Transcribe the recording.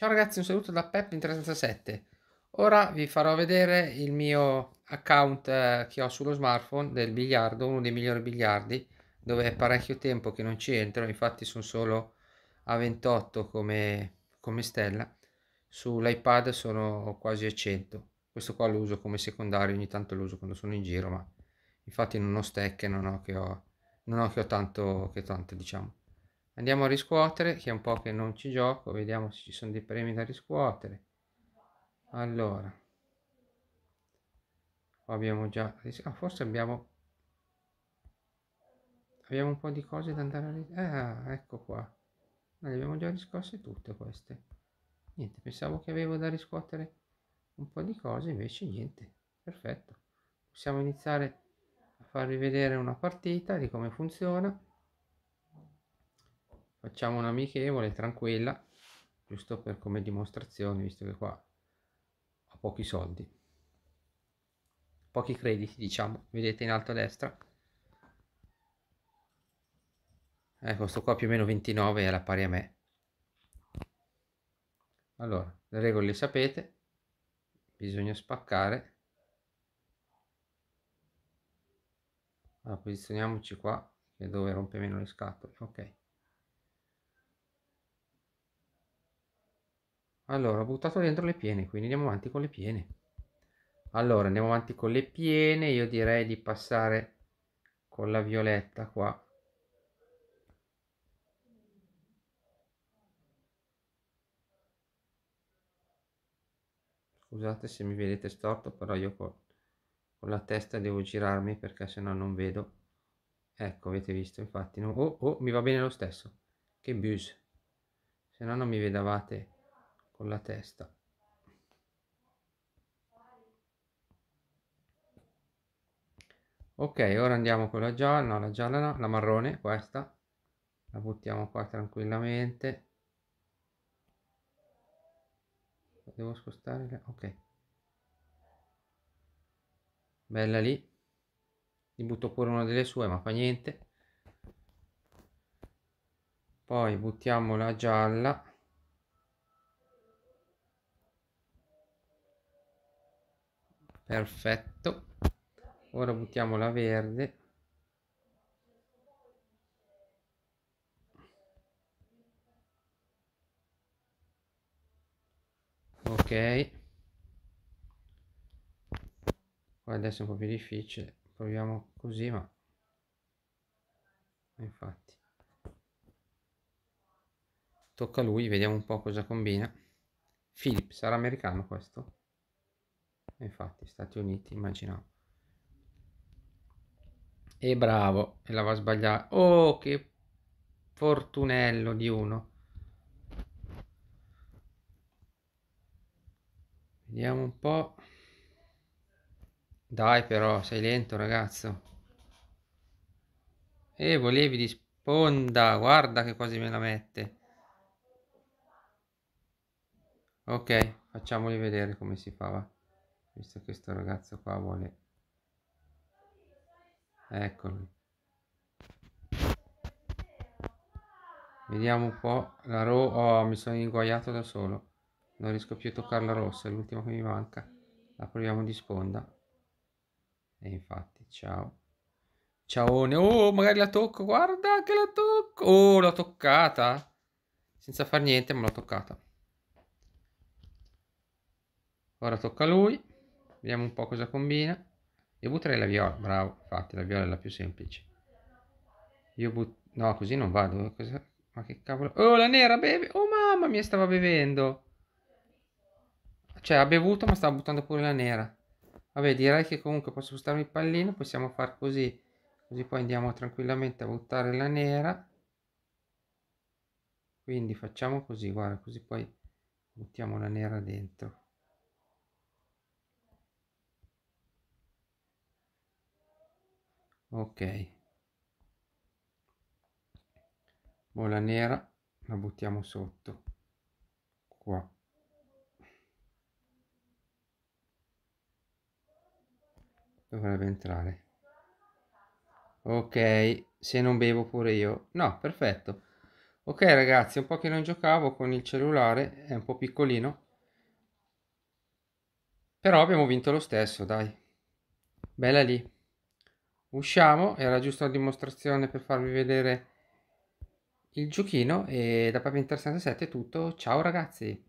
Ciao ragazzi, un saluto da peppin 367 Ora vi farò vedere il mio account eh, che ho sullo smartphone del biliardo, uno dei migliori biliardi, dove è parecchio tempo che non ci entro, infatti sono solo a 28 come, come stella. Sull'iPad sono quasi a 100. Questo qua lo uso come secondario, ogni tanto lo uso quando sono in giro, ma infatti non ho stack e non ho che ho, non ho che ho tanto, che tanto diciamo andiamo a riscuotere che è un po' che non ci gioco vediamo se ci sono dei premi da riscuotere allora qua abbiamo già ah, forse abbiamo abbiamo un po' di cose da andare a riscuotere ah, ecco qua ah, le abbiamo già riscosse tutte queste niente pensavo che avevo da riscuotere un po' di cose invece niente perfetto possiamo iniziare a farvi vedere una partita di come funziona facciamo una amichevole tranquilla giusto per come dimostrazione visto che qua ho pochi soldi pochi crediti diciamo vedete in alto a destra ecco eh, sto qua più o meno 29 è la pari a me allora le regole le sapete bisogna spaccare allora, posizioniamoci qua che è dove rompe meno le scatole ok Allora, ho buttato dentro le piene, quindi andiamo avanti con le piene. Allora, andiamo avanti con le piene. Io direi di passare con la violetta qua. Scusate se mi vedete storto, però io con, con la testa devo girarmi perché sennò non vedo. Ecco, avete visto, infatti. No, oh, oh, mi va bene lo stesso. Che bus. Se no non mi vedavate con la testa. Ok, ora andiamo con la gialla, no, la gialla no, la marrone, questa. La buttiamo qua tranquillamente. Devo spostare, ok. Bella lì. Gli butto pure una delle sue, ma fa niente. Poi buttiamo la gialla. perfetto ora buttiamo la verde ok Qua adesso è un po' più difficile proviamo così ma infatti tocca a lui vediamo un po' cosa combina Philip sarà americano questo infatti Stati Uniti immaginavo e bravo e la va a sbagliare oh che fortunello di uno vediamo un po' dai però sei lento ragazzo e volevi di sponda guarda che quasi me la mette ok facciamoli vedere come si fa va visto che sto ragazzo qua vuole eccolo vediamo un po' la row oh mi sono inguaiato da solo non riesco più a toccare la rossa è l'ultima che mi manca la proviamo di sponda e infatti ciao ciaone oh magari la tocco guarda che la tocco oh l'ho toccata senza far niente ma l'ho toccata ora tocca a lui Vediamo un po' cosa combina. Io butterei la viola, bravo, infatti la viola è la più semplice. Io but... No, così non vado. Cosa... Ma che cavolo... Oh, la nera beve! Oh, mamma mia, stava bevendo! Cioè, ha bevuto, ma stava buttando pure la nera. Vabbè, direi che comunque posso spostarmi il pallino, possiamo far così. Così poi andiamo tranquillamente a buttare la nera. Quindi facciamo così, guarda, così poi buttiamo la nera dentro. ok bolla nera la buttiamo sotto qua dovrebbe entrare ok se non bevo pure io no perfetto ok ragazzi un po' che non giocavo con il cellulare è un po' piccolino però abbiamo vinto lo stesso dai bella lì usciamo era giusto la dimostrazione per farvi vedere il giochino e da Pavia Inter 67 è tutto ciao ragazzi